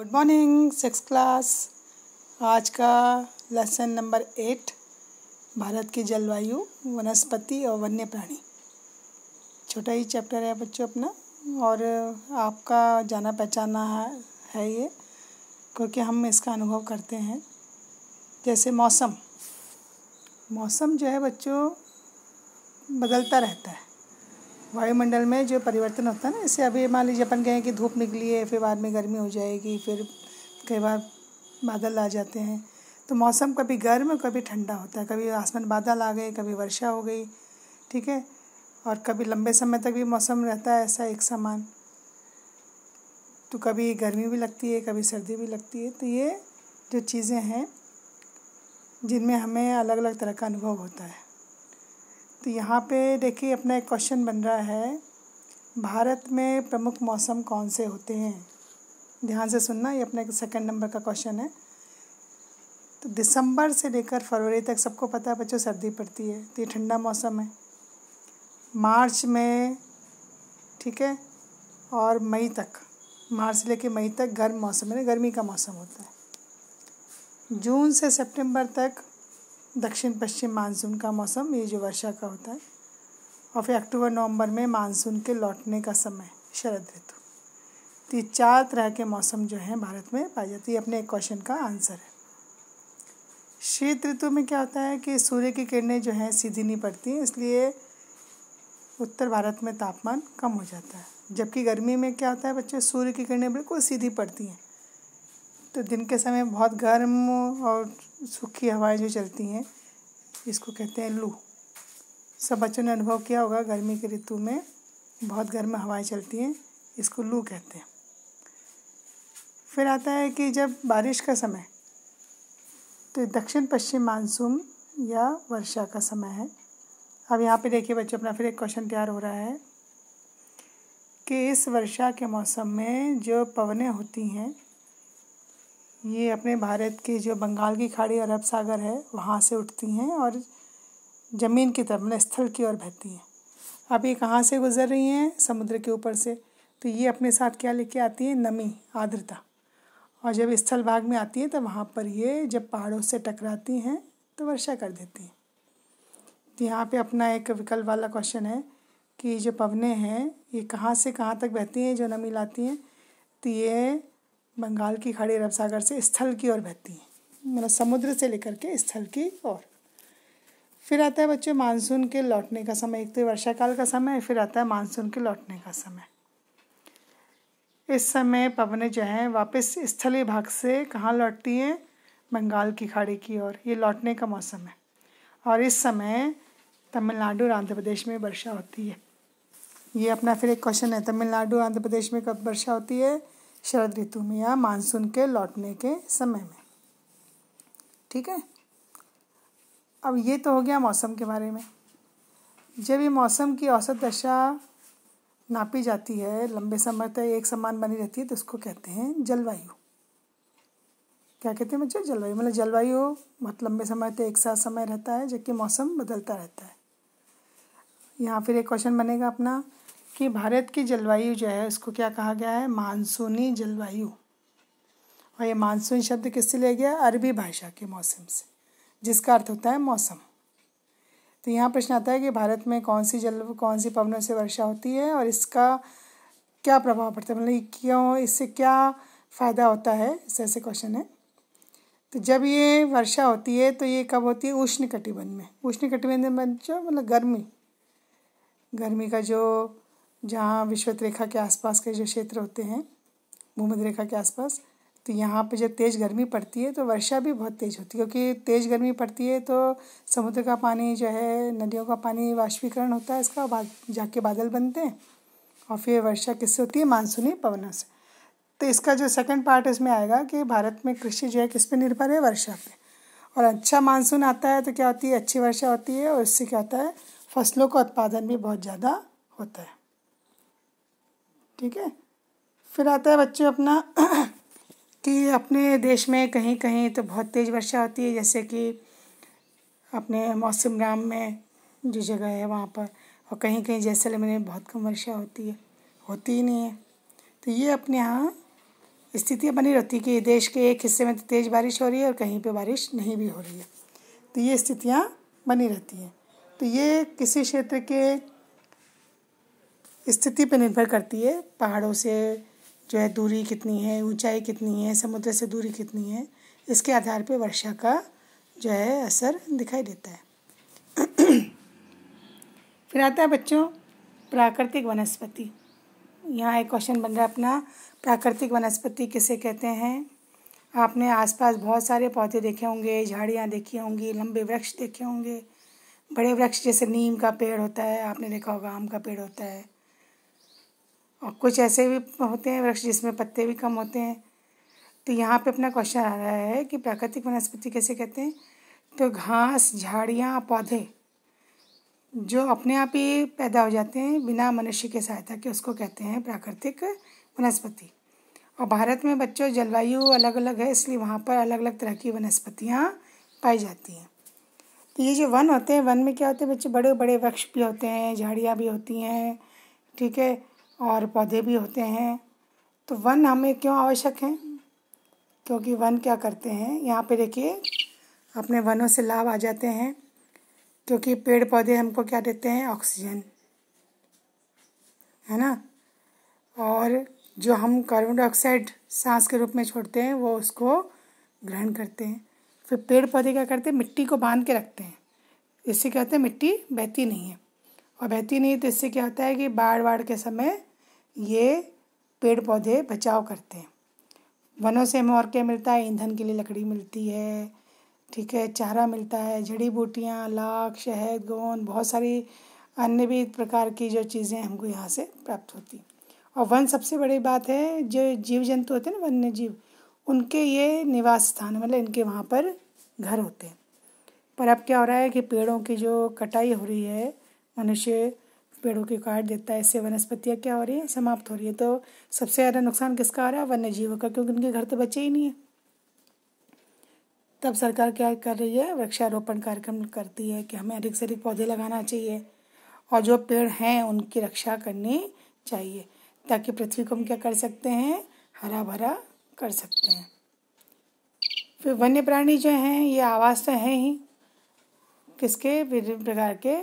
good morning six class आज का lesson number eight Bharat की जलवायु वनस्पति और वन्य प्राणी छोटा ही चैप्टर है बच्चों अपना और आपका जाना पहचाना है ये क्योंकि हम इसका अनुभव करते हैं जैसे मौसम मौसम जो है बच्चों बदलता रहता है वायुमंडल में जो परिवर्तन होता है ना इससे अभी मान लीजिए अपन कहें कि धूप निकली है फिर बाद में गर्मी हो जाएगी फिर कई बार बादल आ जाते हैं तो मौसम कभी गर्म कभी ठंडा होता है कभी आसमान बादल आ गए कभी वर्षा हो गई ठीक है और कभी लंबे समय तक भी मौसम रहता है ऐसा एक समान तो कभी गर्मी भी लगती है कभी सर्दी भी लगती है तो ये जो चीज़ें हैं जिनमें हमें अलग अलग तरह का अनुभव होता है तो यहाँ पे देखिए अपना एक क्वेश्चन बन रहा है भारत में प्रमुख मौसम कौन से होते हैं ध्यान से सुनना ये अपना सेकंड नंबर का क्वेश्चन है तो दिसंबर से लेकर फरवरी तक सबको पता है बच्चों सर्दी पड़ती है तो ये ठंडा मौसम है मार्च में ठीक है और मई तक मार्च से लेकर मई तक गर्म मौसम है गर्मी का मौसम होता है जून से सितंबर तक दक्षिण पश्चिम मानसून का मौसम ये जो वर्षा का होता है और फिर अक्टूबर नवंबर में मानसून के लौटने का समय शरद ऋतु तो ये चार तरह के मौसम जो हैं भारत में पाए जाते हैं अपने एक क्वेश्चन का आंसर है शीत ऋतु में क्या होता है कि सूर्य की किरणें जो हैं सीधी नहीं पड़ती इसलिए उत्तर भारत में तापमान कम हो जाता है जबकि गर्मी में क्या होता है बच्चे सूर्य की किरणें बिल्कुल सीधी पड़ती हैं तो दिन के समय बहुत गर्म और सूखी हवाएं जो चलती हैं इसको कहते हैं लू सब बच्चों ने अनुभव किया होगा गर्मी की ऋतु में बहुत गर्म हवाएं चलती हैं इसको लू कहते हैं फिर आता है कि जब बारिश का समय तो दक्षिण पश्चिम मानसून या वर्षा का समय है अब यहाँ पे देखिए बच्चों अपना फिर एक क्वेश्चन तैयार हो रहा है कि इस वर्षा के मौसम में जो पवनें होती हैं ये अपने भारत की जो बंगाल की खाड़ी अरब सागर है वहाँ से उठती हैं और ज़मीन की तरफ मतलब स्थल की ओर बहती हैं अब ये कहाँ से गुजर रही हैं समुद्र के ऊपर से तो ये अपने साथ क्या लेके आती है नमी आर्द्रता और जब स्थल भाग में आती है तो वहाँ पर ये जब पहाड़ों से टकराती हैं तो वर्षा कर देती हैं तो यहाँ पे अपना एक विकल्प वाला क्वेश्चन है कि जो पवने हैं ये कहाँ से कहाँ तक बहती हैं जो नमी लाती हैं तो ये बंगाल की खाड़ी अरब सागर से स्थल की ओर बहती हैं मतलब समुद्र से लेकर के स्थल की ओर फिर आता है बच्चों मानसून के लौटने का समय एक तो वर्षा काल का समय फिर आता है मानसून के लौटने का समय इस समय पवने जो हैं वापस स्थलीय भाग से कहाँ लौटती हैं बंगाल की खाड़ी की ओर ये लौटने का मौसम है और इस समय तमिलनाडु और आंध्र प्रदेश में वर्षा होती है ये अपना फिर एक क्वेश्चन है तमिलनाडु आंध्र प्रदेश में कब वर्षा होती है शरद ऋतु में या मानसून के लौटने के समय में ठीक है अब ये तो हो गया मौसम के बारे में जब ये मौसम की औसत दशा नापी जाती है लंबे समय तक एक समान बनी रहती है तो उसको कहते हैं जलवायु क्या कहते हैं बच्चों जलवायु मतलब जलवायु बहुत लंबे समय तक एक साथ समय रहता है जबकि मौसम बदलता रहता है यहाँ फिर एक क्वेश्चन बनेगा अपना कि भारत की जलवायु जो है उसको क्या कहा गया है मानसूनी जलवायु और ये मानसून शब्द किससे लिया गया अरबी भाषा के मौसम से जिसका अर्थ होता है मौसम तो यहाँ प्रश्न आता है कि भारत में कौन सी जल कौन सी पवनों से वर्षा होती है और इसका क्या प्रभाव पड़ता है मतलब क्यों इससे क्या फ़ायदा होता है इस ऐसे क्वेश्चन है तो जब ये वर्षा होती है तो ये कब होती है उष्ण कटिबंध में उष्ण कटिबंध में मतलब गर्मी गर्मी का जो जहाँ विश्वत रेखा के आसपास के जो क्षेत्र होते हैं भूमध्य रेखा के आसपास तो यहाँ पे जब तेज़ गर्मी पड़ती है तो वर्षा भी बहुत तेज़ होती है क्योंकि तेज़ गर्मी पड़ती है तो समुद्र का पानी जो है नदियों का पानी वाष्पीकरण होता है इसका बाद जाके बादल बनते हैं और फिर वर्षा किससे होती है मानसूनी पवनों से तो इसका जो सेकंड पार्ट इसमें आएगा कि भारत में कृषि जो है किस पर निर्भर है वर्षा पर और अच्छा मानसून आता है तो क्या होती है अच्छी वर्षा होती है और इससे क्या होता है फसलों का उत्पादन भी बहुत ज़्यादा होता है ठीक है फिर आता है बच्चों अपना कि अपने देश में कहीं कहीं तो बहुत तेज़ वर्षा होती है जैसे कि अपने मौसम राम में जो जगह है वहाँ पर और कहीं कहीं जैसलमेर में बहुत कम वर्षा होती है होती ही नहीं है तो ये अपने यहाँ स्थितियाँ बनी रहती है कि देश के एक हिस्से में तो तेज़ बारिश हो रही है और कहीं पर बारिश नहीं भी हो रही है तो ये स्थितियाँ बनी रहती हैं तो ये किसी क्षेत्र के स्थिति पर निर्भर करती है पहाड़ों से जो है दूरी कितनी है ऊंचाई कितनी है समुद्र से दूरी कितनी है इसके आधार पर वर्षा का जो है असर दिखाई देता है फिर आता है बच्चों प्राकृतिक वनस्पति यहाँ एक क्वेश्चन बन रहा है अपना प्राकृतिक वनस्पति किसे कहते हैं आपने आसपास बहुत सारे पौधे देखे होंगे झाड़ियाँ देखी होंगी लंबे वृक्ष देखे होंगे बड़े वृक्ष जैसे नीम का पेड़ होता है आपने देखा होगा आम का पेड़ होता है और कुछ ऐसे भी होते हैं वृक्ष जिसमें पत्ते भी कम होते हैं तो यहाँ पे अपना क्वेश्चन आ रहा है कि प्राकृतिक वनस्पति कैसे कहते हैं तो घास झाड़ियाँ पौधे जो अपने आप ही पैदा हो जाते हैं बिना मनुष्य के सहायता के उसको कहते हैं प्राकृतिक वनस्पति और भारत में बच्चों जलवायु अलग अलग है इसलिए वहाँ पर अलग अलग तरह की वनस्पतियाँ पाई जाती हैं तो ये जो वन होते हैं वन में क्या होते हैं बच्चे बड़े बड़े वृक्ष भी होते हैं झाड़ियाँ भी होती हैं ठीक है और पौधे भी होते हैं तो वन हमें क्यों आवश्यक है क्योंकि वन क्या करते हैं यहाँ पे देखिए अपने वनों से लाभ आ जाते हैं क्योंकि पेड़ पौधे हमको क्या देते हैं ऑक्सीजन है ना और जो हम कार्बन डाइऑक्साइड सांस के रूप में छोड़ते हैं वो उसको ग्रहण करते हैं फिर पेड़ पौधे क्या करते हैं मिट्टी को बांध के रखते हैं इससे क्या होता है मिट्टी बहती नहीं है और बहती नहीं तो इससे क्या होता है कि बाढ़ बाढ़ के समय ये पेड़ पौधे बचाव करते हैं वनों से हमें और क्या मिलता है ईंधन के लिए लकड़ी मिलती है ठीक है चारा मिलता है जड़ी बूटियाँ लाख शहद गोंद बहुत सारी अन्य भी प्रकार की जो चीज़ें हमको यहाँ से प्राप्त होती और वन सबसे बड़ी बात है जो जीव जंतु होते हैं ना वन्य जीव उनके ये निवास स्थान मतलब इनके वहाँ पर घर होते हैं पर अब क्या हो रहा है कि पेड़ों की जो कटाई हो रही है मनुष्य पेड़ों की काट देता है इससे वनस्पतियाँ क्या हो रही हैं समाप्त हो रही है तो सबसे ज़्यादा नुकसान किसका आ रहा है वन्य जीवों का क्योंकि उनके घर तो बचे ही नहीं है तब सरकार क्या कर रही है वृक्षारोपण कार्यक्रम करती है कि हमें अधिक से अधिक पौधे लगाना चाहिए और जो पेड़ हैं उनकी रक्षा करनी चाहिए ताकि पृथ्वी को हम क्या कर सकते हैं हरा भरा कर सकते हैं फिर वन्य प्राणी जो हैं ये आवास तो हैं ही किसके विभिन्न प्रकार के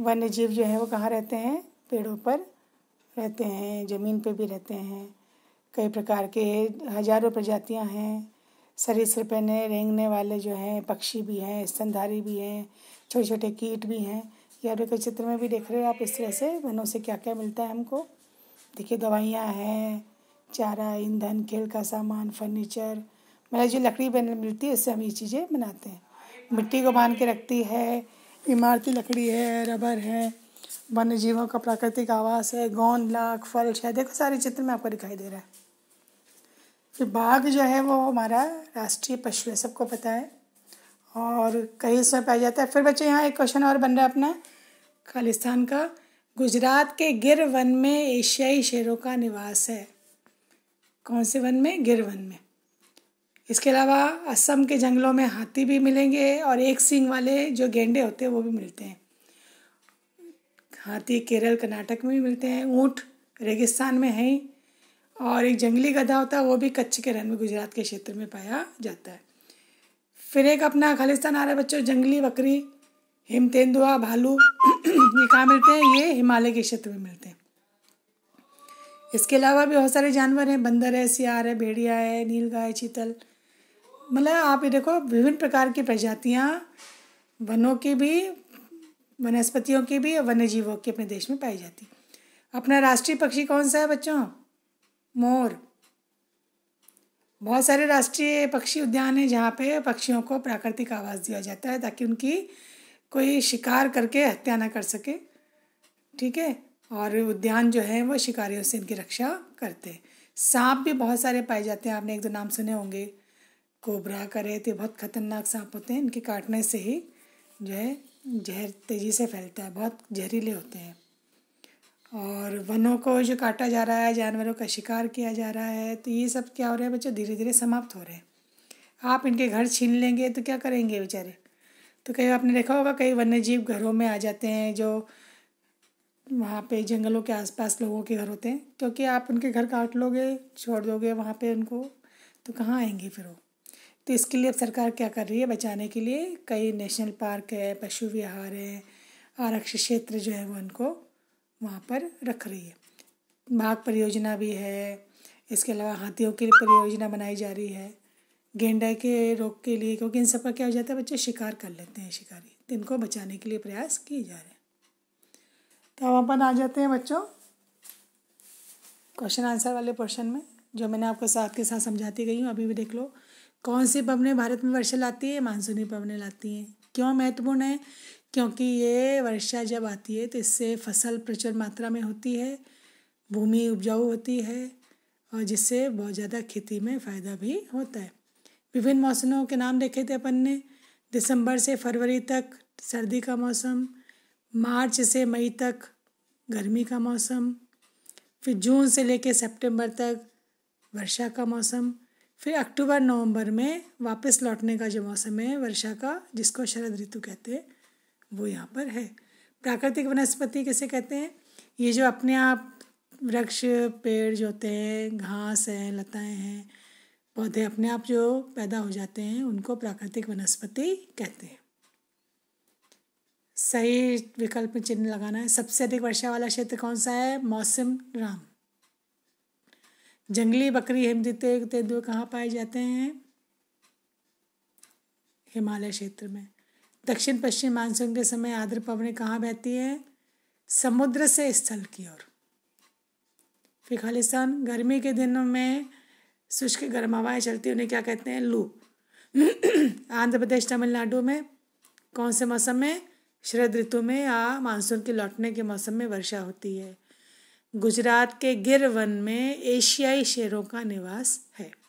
वन्य जीव जो है वो कहाँ रहते हैं पेड़ों पर रहते हैं ज़मीन पर भी रहते हैं कई प्रकार के हजारों प्रजातियां हैं सरीसृप पहने रेंगने वाले जो हैं पक्षी भी हैं स्तनधारी भी हैं छोटे छोटे कीट भी हैं ये आप चित्र में भी देख रहे हो आप इस तरह से वनों से क्या क्या मिलता है हमको देखिए दवाइयाँ हैं चारा ईंधन खेल का सामान फर्नीचर मतलब जो लकड़ी बन मिलती है उससे हम ये चीज़ें बनाते हैं मिट्टी को बांध के रखती है इमारती लकड़ी है रबर है वन्य जीवों का प्राकृतिक आवास है गोंद लाख फल है देखो सारे चित्र में आपको दिखाई दे रहा है फिर बाघ जो है वो हमारा राष्ट्रीय पशु है सबको पता है और कहीं इसमें पाया जाता है फिर बच्चे यहाँ एक क्वेश्चन और बन रहा है अपना खालिस्तान का गुजरात के गिर वन में एशियाई शेरों का निवास है कौन से वन में गिर वन में इसके अलावा असम के जंगलों में हाथी भी मिलेंगे और एक सिंग वाले जो गेंडे होते हैं वो भी मिलते हैं हाथी केरल कर्नाटक में भी मिलते हैं ऊँट रेगिस्तान में है और एक जंगली गधा होता है वो भी कच्छ के रन में गुजरात के क्षेत्र में पाया जाता है फिर एक अपना खालिस्तान आ रहा है बच्चों जंगली बकरी हिम तेंदुआ भालू ये कहाँ मिलते हैं ये हिमालय के क्षेत्र में मिलते हैं इसके अलावा भी बहुत सारे जानवर हैं बंदर है सियार है भेड़िया है नीलगाय चीतल मतलब आप ये देखो विभिन्न प्रकार की प्रजातियाँ वनों की भी वनस्पतियों की भी और वन्य जीवों की अपने देश में पाई जाती अपना राष्ट्रीय पक्षी कौन सा है बच्चों मोर बहुत सारे राष्ट्रीय पक्षी उद्यान हैं जहाँ पे पक्षियों को प्राकृतिक आवास दिया जाता है ताकि उनकी कोई शिकार करके हत्या ना कर सके ठीक है और उद्यान जो है वो शिकारियों से इनकी रक्षा करते हैं सांप भी बहुत सारे पाए जाते हैं आपने एक दो नाम सुने होंगे कोबरा का रेत ये बहुत खतरनाक सांप होते हैं इनके काटने से ही जो है जहर तेज़ी से फैलता है बहुत जहरीले होते हैं और वनों को जो काटा जा रहा है जानवरों का शिकार किया जा रहा है तो ये सब क्या हो रहा है बच्चों धीरे धीरे समाप्त हो रहे हैं आप इनके घर छीन लेंगे तो क्या करेंगे बेचारे तो कई आपने देखा होगा कई वन्य जीव घरों में आ जाते हैं जो वहाँ पे जंगलों के आसपास लोगों के घर होते हैं तो क्योंकि आप उनके घर काट लोगे छोड़ दोगे वहाँ पे उनको तो कहाँ आएंगे फिर वो तो इसके लिए अब सरकार क्या कर रही है बचाने के लिए कई नेशनल पार्क है पशु विहार है आरक्षित क्षेत्र जो है वो उनको वहाँ पर रख रही है बाघ परियोजना भी है इसके अलावा हाथियों की परियोजना बनाई जा रही है गेंडे के रोग के लिए क्योंकि इन सब का क्या हो जाता है बच्चे शिकार कर लेते हैं शिकारी तो इनको बचाने के लिए प्रयास किए जा रहे हैं तो अब अपन आ जाते हैं बच्चों क्वेश्चन आंसर वाले पोर्शन में जो मैंने आपको साथ के साथ समझाती गई हूँ अभी भी देख लो कौन सी पवने भारत में वर्षा लाती है मानसूनी पवने लाती हैं क्यों महत्वपूर्ण है क्योंकि ये वर्षा जब आती है तो इससे फसल प्रचुर मात्रा में होती है भूमि उपजाऊ होती है और जिससे बहुत ज़्यादा खेती में फ़ायदा भी होता है विभिन्न मौसमों के नाम देखे थे अपन ने दिसंबर से फरवरी तक सर्दी का मौसम मार्च से मई तक गर्मी का मौसम फिर जून से लेकर सितंबर तक वर्षा का मौसम फिर अक्टूबर नवंबर में वापस लौटने का जो मौसम है वर्षा का जिसको शरद ऋतु कहते हैं वो यहाँ पर है प्राकृतिक वनस्पति किसे कहते हैं ये जो अपने आप वृक्ष पेड़ जो होते हैं घास हैं लताएं हैं पौधे अपने आप जो पैदा हो जाते हैं उनको प्राकृतिक वनस्पति कहते हैं सही विकल्प में चिन्ह लगाना है सबसे अधिक वर्षा वाला क्षेत्र कौन सा है मौसम राम जंगली बकरी हिमदिते तेंदुए कहाँ पाए जाते हैं हिमालय क्षेत्र में दक्षिण पश्चिम मानसून के समय आर्द्र पवने कहाँ बहती है समुद्र से स्थल की ओर फिर खालिस्तान गर्मी के दिनों में शुष्क गर्म हवाएं चलती उन्हें क्या कहते हैं लू आंध्र प्रदेश तमिलनाडु में कौन से मौसम में शरद ऋतु में या मानसून के लौटने के मौसम में वर्षा होती है गुजरात के गिर वन में एशियाई शेरों का निवास है